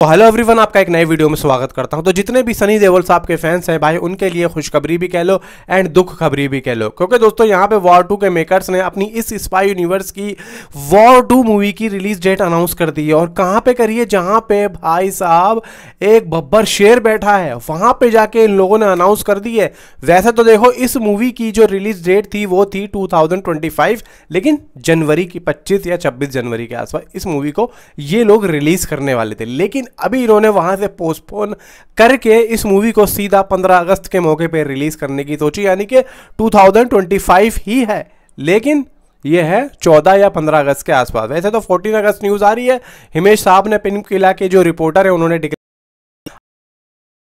तो hello everyone आपका एक नए वीडियो में स्वागत करता हूं तो जितने भी सनी देवल साहब के फैंस हैं भाई उनके लिए खुशखबरी भी कह लो एंड दुख खबरी भी कह लो क्योंकि दोस्तों यहां पे वॉर टू के मेकर्स ने अपनी इस स्पाई यूनिवर्स की वॉर टू मूवी की रिलीज डेट अनाउंस कर दी है और कहां पे करिए जहां पे भाई साहब एक बब्बर शेर बैठा है वहां पर जाके इन लोगों ने अनाउंस कर दी है वैसे तो देखो इस मूवी की जो रिलीज डेट थी वो थी टू लेकिन जनवरी की पच्चीस या छब्बीस जनवरी के आसपास इस मूवी को ये लोग रिलीज करने वाले थे लेकिन लेकिन अभी इन्होंने वहाँ से पोस्टपोन करके इस मूवी को सीधा 15 अगस्त के मौके पर रिलीज़ करने की सोची यानी कि 2025 ही है लेकिन ये है 14 या 15 अगस्त के आसपास वैसे तो 14 अगस्त न्यूज़ आ रही है हिमेश साहब ने पिन किला के जो रिपोर्टर है उन्होंने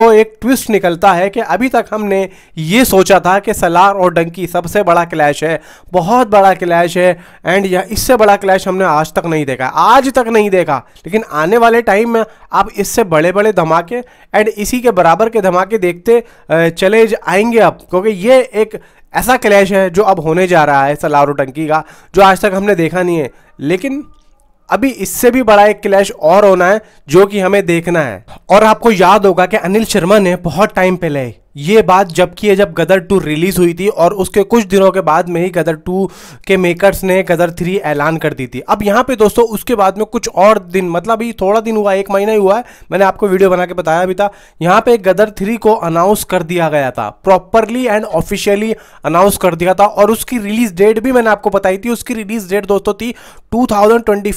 तो एक ट्विस्ट निकलता है कि अभी तक हमने ये सोचा था कि सलार और डंकी सबसे बड़ा क्लैश है बहुत बड़ा क्लैश है एंड यह इससे बड़ा क्लैश हमने आज तक नहीं देखा आज तक नहीं देखा लेकिन आने वाले टाइम में आप इससे बड़े बड़े धमाके एंड इसी के बराबर के धमाके देखते चले आएंगे अब क्योंकि ये एक ऐसा क्लैश है जो अब होने जा रहा है सलार और डंकी का जो आज तक हमने देखा नहीं है लेकिन अभी इससे भी बड़ा एक क्लैश और होना है जो कि हमें देखना है और आपको याद होगा कि अनिल शर्मा ने बहुत टाइम पहले ये बात जबकि जब गदर टू रिलीज़ हुई थी और उसके कुछ दिनों के बाद में ही गदर टू के मेकर्स ने गदर थ्री ऐलान कर दी थी अब यहाँ पे दोस्तों उसके बाद में कुछ और दिन मतलब ही थोड़ा दिन हुआ एक महीना ही हुआ है मैंने आपको वीडियो बना के बताया भी था यहाँ पे गदर थ्री को अनाउंस कर दिया गया था प्रॉपरली एंड ऑफिशियली अनाउंस कर दिया था और उसकी रिलीज़ डेट भी मैंने आपको बताई थी उसकी रिलीज़ डेट दोस्तों थी टू थाउजेंड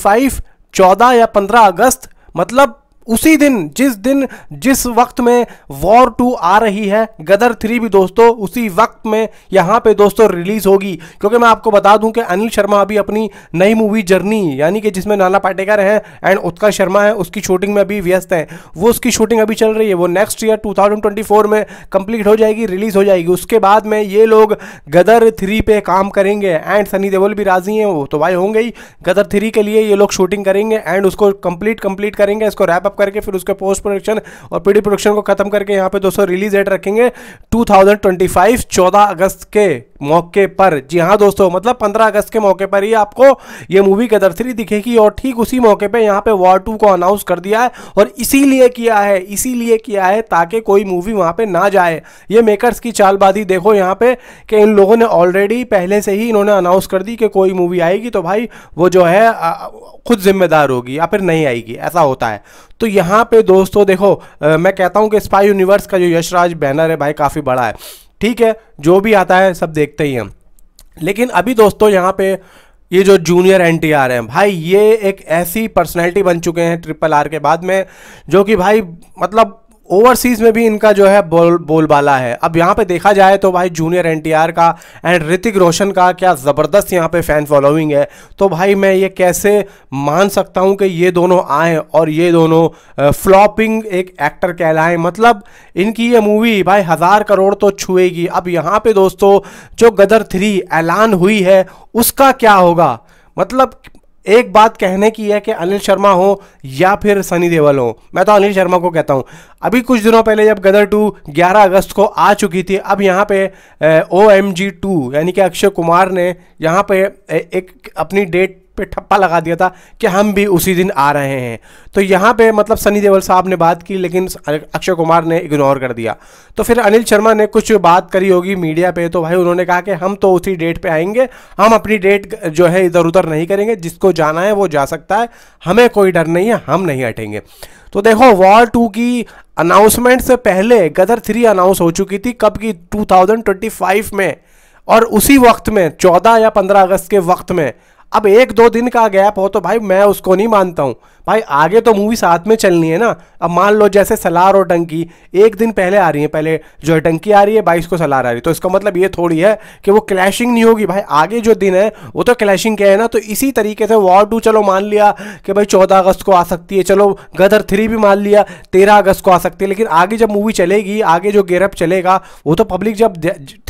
या पंद्रह अगस्त मतलब उसी दिन जिस दिन जिस वक्त में वॉर टू आ रही है गदर थ्री भी दोस्तों उसी वक्त में यहाँ पे दोस्तों रिलीज़ होगी क्योंकि मैं आपको बता दूं कि अनिल शर्मा अभी अपनी नई मूवी जर्नी यानी कि जिसमें नाना पाटेकर हैं एंड उत्कर्ष शर्मा है उसकी शूटिंग में अभी व्यस्त हैं वो उसकी शूटिंग अभी चल रही है वो नेक्स्ट ईयर टू में कंप्लीट हो जाएगी रिलीज़ हो जाएगी उसके बाद में ये लोग गदर थ्री पे काम करेंगे एंड सनी देवल भी राज़ी हैं वो तो भाई होंगे ही गदर थ्री के लिए ये लोग शूटिंग करेंगे एंड उसको कंप्लीट कंप्लीट करेंगे इसको रैप अप करके फिर उसके पोस्ट प्रोडक्शन और पीडी प्रोडक्शन को खत्म करके यहाँ पे दोस्तों रिलीज डेट रखेंगे 2025 14 अगस्त के मौके पर जी हाँ दोस्तों मतलब 15 अगस्त के मौके पर ही आपको ये मूवी थ्री दिखेगी और ठीक उसी मौके पे यहाँ पे वॉर टू को अनाउंस कर दिया है और इसीलिए किया है इसीलिए किया है ताकि कोई मूवी वहाँ पे ना जाए ये मेकर्स की चालबाजी देखो यहाँ पे कि इन लोगों ने ऑलरेडी पहले से ही इन्होंने अनाउंस कर दी कि कोई मूवी आएगी तो भाई वो जो है खुद जिम्मेदार होगी या फिर नहीं आएगी ऐसा होता है तो यहाँ पर दोस्तों देखो मैं कहता हूँ कि स्पाई यूनिवर्स का जो यशराज बैनर है भाई काफ़ी बड़ा है ठीक है जो भी आता है सब देखते ही हम लेकिन अभी दोस्तों यहाँ पे ये जो जूनियर एन टी आर हैं भाई ये एक ऐसी पर्सनैलिटी बन चुके हैं ट्रिपल आर के बाद में जो कि भाई मतलब ओवरसीज़ में भी इनका जो है बोल बोलबाला है अब यहाँ पे देखा जाए तो भाई जूनियर एनटीआर का एंड ऋतिक रोशन का क्या ज़बरदस्त यहाँ पे फ़ैन फॉलोइंग है तो भाई मैं ये कैसे मान सकता हूँ कि ये दोनों आए और ये दोनों फ्लॉपिंग एक एक्टर कहलाएं मतलब इनकी ये मूवी भाई हज़ार करोड़ तो छुएगी अब यहाँ पर दोस्तों जो गदर थ्री ऐलान हुई है उसका क्या होगा मतलब एक बात कहने की है कि अनिल शर्मा हो या फिर सनी देवल हो मैं तो अनिल शर्मा को कहता हूँ अभी कुछ दिनों पहले जब गदर टू 11 अगस्त को आ चुकी थी अब यहाँ पे ओ एम जी टू यानी कि अक्षय कुमार ने यहाँ पे एक अपनी डेट पे ठप्पा लगा दिया था कि हम भी उसी दिन आ रहे हैं तो यहाँ पे मतलब सनी देवल साहब ने बात की लेकिन अक्षय कुमार ने इग्नोर कर दिया तो फिर अनिल शर्मा ने कुछ बात करी होगी मीडिया पे तो भाई उन्होंने कहा कि हम तो उसी डेट पे आएंगे हम अपनी डेट जो है इधर उधर नहीं करेंगे जिसको जाना है वो जा सकता है हमें कोई डर नहीं है हम नहीं हटेंगे तो देखो वॉर टू की अनाउंसमेंट से पहले गदर थ्री अनाउंस हो चुकी थी कब की टू में और उसी वक्त में 14 या 15 अगस्त के वक्त में अब एक दो दिन का गैप हो तो भाई मैं उसको नहीं मानता हूँ भाई आगे तो मूवी साथ में चलनी है ना अब मान लो जैसे सलार और टंकी एक दिन पहले आ रही है पहले जो है टंकी आ रही है बाईस को सलार आ रही है तो इसका मतलब ये थोड़ी है कि वो क्लैशिंग नहीं होगी भाई आगे जो दिन है वो तो क्लैशिंग क्या है ना तो इसी तरीके से वॉर टू चलो मान लिया कि भाई चौदह अगस्त को आ सकती है चलो गदर थ्री भी मान लिया तेरह अगस्त को आ सकती है लेकिन आगे जब मूवी चलेगी आगे जो गेरअप चलेगा वो तो पब्लिक जब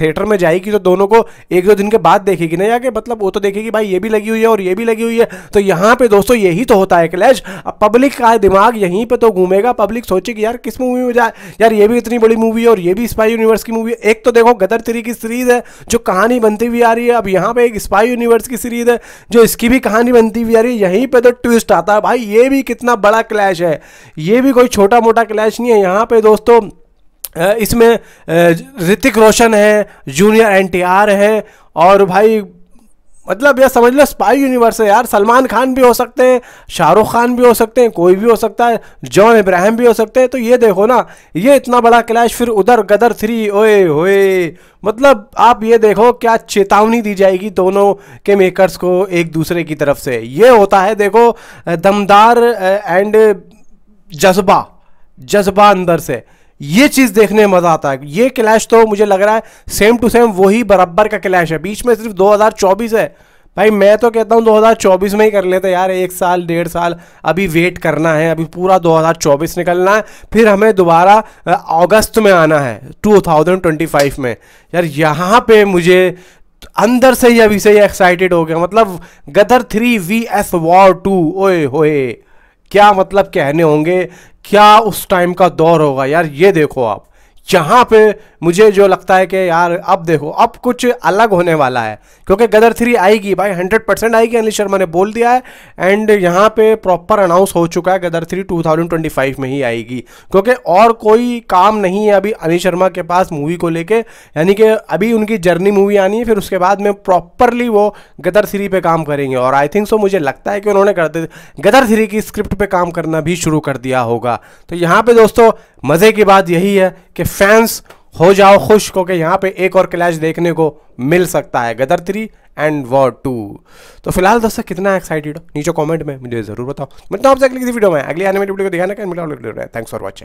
थिएटर में जाएगी तो दोनों को एक दो दिन के बाद देखेगी ना या मतलब वो तो देखेगी भाई ये भी लगी हुई है और ये भी लगी हुई है तो यहाँ पे दोस्तों यही तो होता है क्लैश अब पब्लिक का दिमाग यहीं पे तो घूमेगा पब्लिक सोचेगी यार किस मूवी में जाए यार ये भी इतनी बड़ी मूवी है और ये भी स्पाई यूनिवर्स की मूवी है एक तो देखो गदर थ्री की सीरीज़ है जो कहानी बनती हुई आ रही है अब यहाँ पे एक स्पाई यूनिवर्स की सीरीज़ है जो इसकी भी कहानी बनती हुई आ रही है यहीं पर तो ट्विस्ट आता है भाई ये भी कितना बड़ा क्लैश है ये भी कोई छोटा मोटा क्लैश नहीं है यहाँ पर दोस्तों इसमें ऋतिक रोशन है जूनियर एन है और भाई मतलब यह समझ लो स्पाई यूनिवर्स है यार सलमान खान भी हो सकते हैं शाहरुख खान भी हो सकते हैं कोई भी हो सकता है जॉन इब्राहिम भी हो सकते हैं तो ये देखो ना ये इतना बड़ा क्लैश फिर उधर गदर थ्री ओए होए मतलब आप ये देखो क्या चेतावनी दी जाएगी दोनों के मेकर्स को एक दूसरे की तरफ से ये होता है देखो दमदार एंड जज्बा जज्बा अंदर से ये चीज देखने में मजा आता है ये क्लैश तो मुझे लग रहा है सेम टू सेम वही बराबर का क्लैश है बीच में सिर्फ 2024 है भाई मैं तो कहता हूँ 2024 में ही कर लेते यार एक साल डेढ़ साल अभी वेट करना है अभी पूरा 2024 निकलना है फिर हमें दोबारा अगस्त में आना है 2025 में यार यहाँ पे मुझे अंदर से ही अभी से ही एक्साइटेड हो गया मतलब Gadar three V S war two ओए होए क्या मतलब कहने होंगे क्या उस टाइम का दौर होगा यार ये देखो आप जहाँ पे मुझे जो लगता है कि यार अब देखो अब कुछ अलग होने वाला है क्योंकि गदर थ्री आएगी भाई हंड्रेड परसेंट आएगी अनिल शर्मा ने बोल दिया है एंड यहाँ पे प्रॉपर अनाउंस हो चुका है Gadar three two thousand twenty five में ही आएगी क्योंकि और कोई काम नहीं है अभी अनिल शर्मा के पास मूवी को लेके यानी कि अभी उनकी जर्नी मूवी आनी है फिर उसके बाद में प्रॉपरली वो गदर थ्री पर काम करेंगे और आई थिंक सो मुझे लगता है कि उन्होंने करते गदर थ्री की स्क्रिप्ट पे काम करना भी शुरू कर दिया होगा तो यहाँ पर दोस्तों मज़े की बात यही है कि फैंस हो जाओ खुश क्योंकि यहाँ पे एक और क्लैश देखने को मिल सकता है Gadar three and war two तो फिलहाल दोस्तों कितना एक्साइटेड हो नीचे कमेंट में मुझे जरूर बताओ मतलब आपसे अगली वीडियो में अगली आने वाली वीडियो को मिला थैंक्स फॉर वॉचिंग